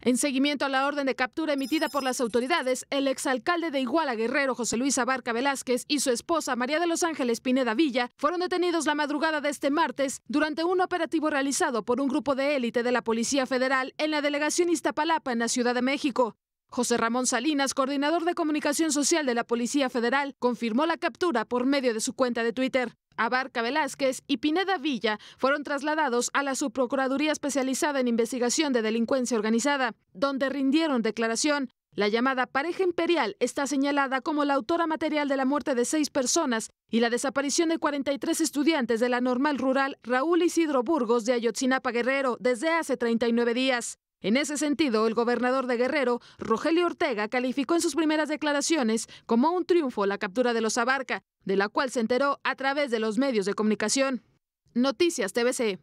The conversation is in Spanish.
En seguimiento a la orden de captura emitida por las autoridades, el exalcalde de Iguala Guerrero, José Luis Abarca Velázquez, y su esposa María de los Ángeles Pineda Villa fueron detenidos la madrugada de este martes durante un operativo realizado por un grupo de élite de la Policía Federal en la delegación Iztapalapa, en la Ciudad de México. José Ramón Salinas, coordinador de comunicación social de la Policía Federal, confirmó la captura por medio de su cuenta de Twitter. Abarca Velázquez y Pineda Villa fueron trasladados a la Subprocuraduría Especializada en Investigación de Delincuencia Organizada, donde rindieron declaración. La llamada pareja imperial está señalada como la autora material de la muerte de seis personas y la desaparición de 43 estudiantes de la normal rural Raúl Isidro Burgos de Ayotzinapa Guerrero desde hace 39 días. En ese sentido, el gobernador de Guerrero, Rogelio Ortega, calificó en sus primeras declaraciones como un triunfo la captura de los Abarca, de la cual se enteró a través de los medios de comunicación. Noticias TVC.